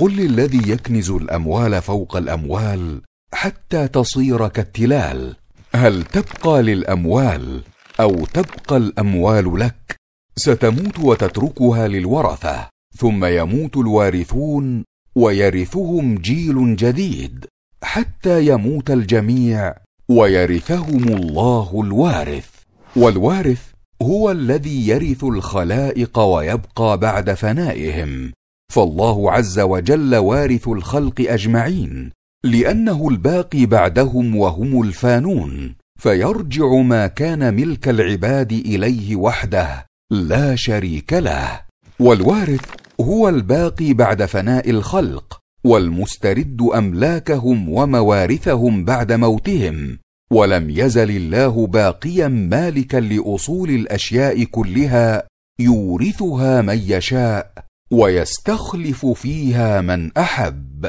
قل للذي يكنز الاموال فوق الاموال حتى تصير كالتلال هل تبقى للاموال او تبقى الاموال لك ستموت وتتركها للورثه ثم يموت الوارثون ويرثهم جيل جديد حتى يموت الجميع ويرثهم الله الوارث والوارث هو الذي يرث الخلائق ويبقى بعد فنائهم فالله عز وجل وارث الخلق اجمعين لانه الباقي بعدهم وهم الفانون فيرجع ما كان ملك العباد اليه وحده لا شريك له والوارث هو الباقي بعد فناء الخلق والمسترد املاكهم وموارثهم بعد موتهم ولم يزل الله باقيا مالكا لاصول الاشياء كلها يورثها من يشاء ويستخلف فيها من احب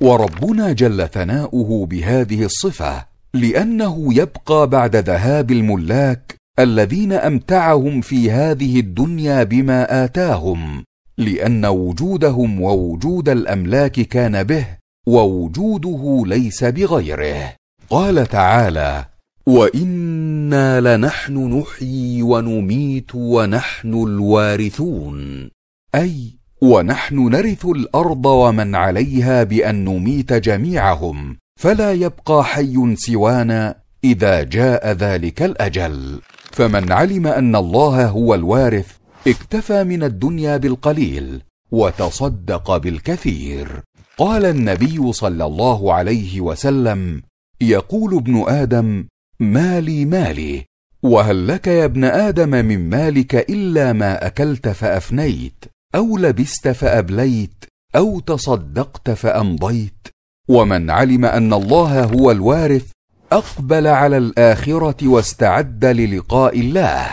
وربنا جل ثناؤه بهذه الصفه لانه يبقى بعد ذهاب الملاك الذين امتعهم في هذه الدنيا بما اتاهم لان وجودهم ووجود الاملاك كان به ووجوده ليس بغيره قال تعالى وانا لنحن نحيي ونميت ونحن الوارثون اي ونحن نرث الارض ومن عليها بان نميت جميعهم فلا يبقى حي سوانا اذا جاء ذلك الاجل فمن علم ان الله هو الوارث اكتفى من الدنيا بالقليل وتصدق بالكثير قال النبي صلى الله عليه وسلم يقول ابن ادم مالي مالي وهل لك يا ابن ادم من مالك الا ما اكلت فافنيت او لبست فابليت او تصدقت فامضيت ومن علم ان الله هو الوارث اقبل على الاخره واستعد للقاء الله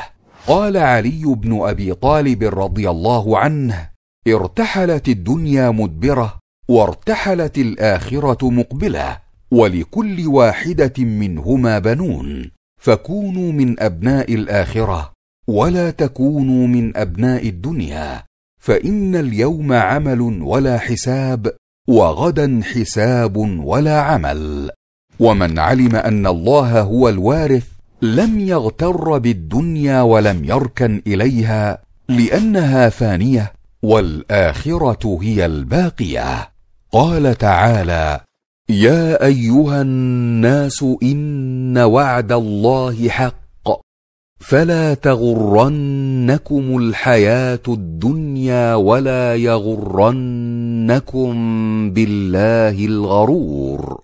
قال علي بن ابي طالب رضي الله عنه ارتحلت الدنيا مدبره وارتحلت الاخره مقبله ولكل واحده منهما بنون فكونوا من ابناء الاخره ولا تكونوا من ابناء الدنيا فان اليوم عمل ولا حساب وغدا حساب ولا عمل ومن علم ان الله هو الوارث لم يغتر بالدنيا ولم يركن اليها لانها فانيه والاخره هي الباقيه قال تعالى يا ايها الناس ان وعد الله حق فلا تغرنكم الحياه الدنيا ولا يغرنكم بالله الغرور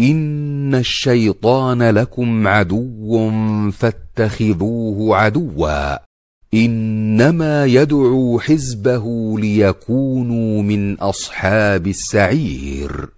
ان الشيطان لكم عدو فاتخذوه عدوا انما يدعو حزبه ليكونوا من اصحاب السعير